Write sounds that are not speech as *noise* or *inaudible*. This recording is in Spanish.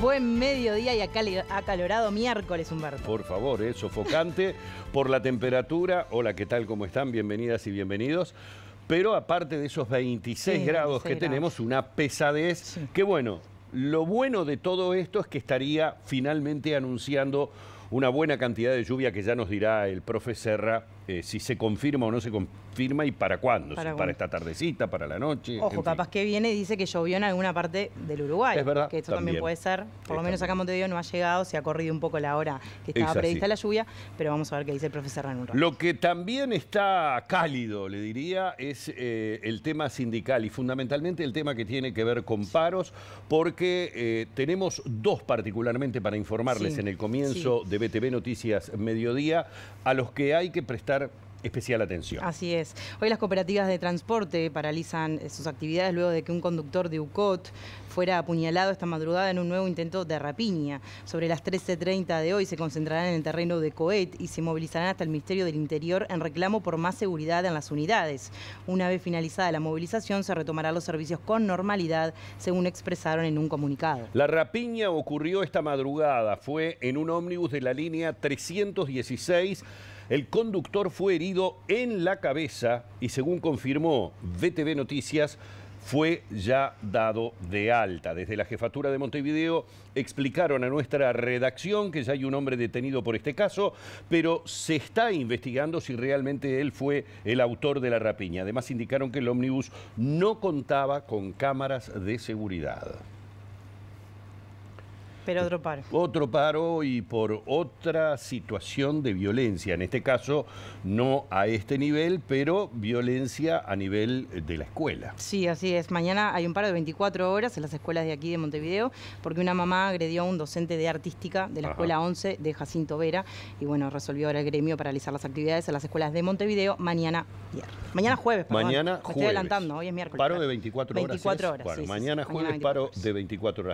Buen mediodía y ha calorado miércoles, Humberto. Por favor, es eh, sofocante *laughs* por la temperatura. Hola, ¿qué tal? ¿Cómo están? Bienvenidas y bienvenidos. Pero aparte de esos 26 grados que tenemos, una pesadez que bueno, lo bueno de todo esto es que estaría finalmente anunciando una buena cantidad de lluvia que ya nos dirá el profe Serra eh, si se confirma o no se confirma y para cuándo. Para, para esta tardecita, para la noche. Ojo, capaz que viene y dice que llovió en alguna parte del Uruguay. Es verdad. Que esto también, puede ser. Por lo menos acá en Montevideo no ha llegado, se ha corrido un poco la hora que estaba prevista la lluvia, pero vamos a ver qué dice el profe Serra en un rato. Lo que también está cálido, le diría, es eh, el tema sindical y fundamentalmente el tema que tiene que ver con paros, porque eh, tenemos dos particularmente para informarles en el comienzo de BTV Noticias Mediodía, a los que hay que prestar especial atención. Así es. Hoy las cooperativas de transporte paralizan eh, sus actividades luego de que un conductor de UCOT fuera apuñalado esta madrugada en un nuevo intento de rapiña. Sobre las 13.30 de hoy se concentrarán en el terreno de Coet y se movilizarán hasta el Ministerio del Interior en reclamo por más seguridad en las unidades. Una vez finalizada la movilización se retomarán los servicios con normalidad, según expresaron en un comunicado. La rapiña ocurrió esta madrugada. Fue en un ómnibus de la línea 316 el conductor fue herido en la cabeza y según confirmó VTV Noticias, fue ya dado de alta. Desde la jefatura de Montevideo explicaron a nuestra redacción que ya hay un hombre detenido por este caso, pero se está investigando si realmente él fue el autor de la rapiña. Además indicaron que el ómnibus no contaba con cámaras de seguridad. Pero otro paro. Otro paro y por otra situación de violencia. En este caso, no a este nivel, pero violencia a nivel de la escuela. Sí, así es. Mañana hay un paro de 24 horas en las escuelas de aquí de Montevideo, porque una mamá agredió a un docente de artística de la escuela 11 de Jacinto Vera. Y bueno, resolvió ahora el gremio paralizar las actividades en las escuelas de Montevideo mañana viernes. Mañana jueves, Mañana jueves. adelantando, hoy es miércoles. Paro de 24 horas. 24 horas. mañana jueves paro de 24 horas.